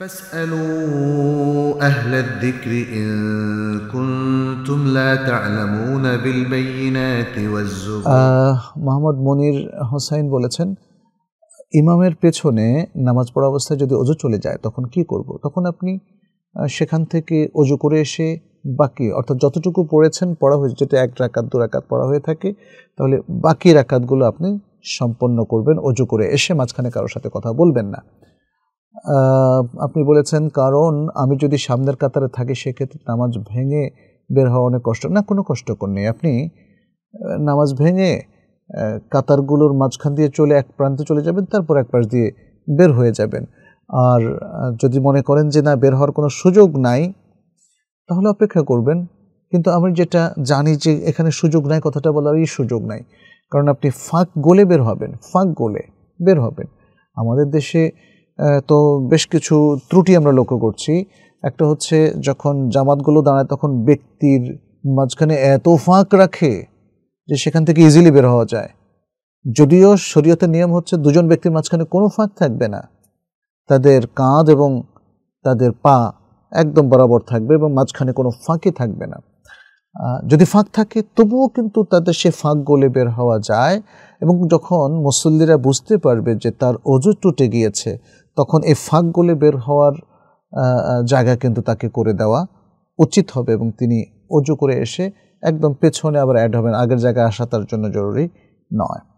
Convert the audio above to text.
فاسألوا أهل الذكر إن كنتم لا تعلمون بالبينات মোহাম্মদ মনির হোসাইন বলেছেন ইমামের পেছনে নামাজ পড়া অবস্থায় যদি অজু চলে যায় তখন কি করব তখন আপনি সেখান থেকে অজু করে এসে বাকি অর্থাৎ যতটুকু পড়েছেন পড়া হয়েছে যেটা এক রাকাত দু রাকাত পড়া হয়ে থাকে তাহলে বাকি রাকাতগুলো আপনি সম্পন্ন করবেন অজু করে এসে মাঝখানে কারোর সাথে কথা বলবেন না আপনি বলেছেন কারণ আমি যদি সামনের কাতারে থাকি সেক্ষেত্রে নামাজ ভেঙে বের হওয়া অনেক কষ্ট না কোনো কষ্টকর নেই আপনি নামাজ ভেঙে কাতারগুলোর মাঝখান দিয়ে চলে এক প্রান্তে চলে যাবেন তারপর এক পাশ দিয়ে বের হয়ে যাবেন আর যদি মনে করেন যে না বের হওয়ার কোনো সুযোগ নাই তাহলে অপেক্ষা করবেন কিন্তু আমি যেটা জানি যে এখানে সুযোগ নাই কথাটা বলার এই সুযোগ নাই কারণ আপনি ফাঁক গোলে বের হবেন ফাঁক গোলে বের হবেন আমাদের দেশে তো বেশ কিছু ত্রুটি আমরা লক্ষ্য করছি একটা হচ্ছে যখন জামাতগুলো দাঁড়ায় তখন ব্যক্তির মাঝখানে এত ফাঁক রাখে যে সেখান থেকে ইজিলি বের হওয়া যায় যদিও শরীয়তের নিয়ম হচ্ছে দুজন ব্যক্তির মাঝখানে কোনো ফাঁক থাকবে না তাদের কাঁধ এবং তাদের পা একদম বরাবর থাকবে এবং মাঝখানে কোনো ফাঁকি থাকবে না যদি ফাঁক থাকে তবুও কিন্তু তাদের সে ফাঁক গলে বের হওয়া যায় এবং যখন মুসল্লিরা বুঝতে পারবে যে তার অজু টুটে গিয়েছে তখন এই ফাঁকগুলি বের হওয়ার জায়গা কিন্তু তাকে করে দেওয়া উচিত হবে এবং তিনি অজু করে এসে একদম পেছনে আবার অ্যাড হবেন আগের জায়গায় আসা তার জন্য জরুরি নয়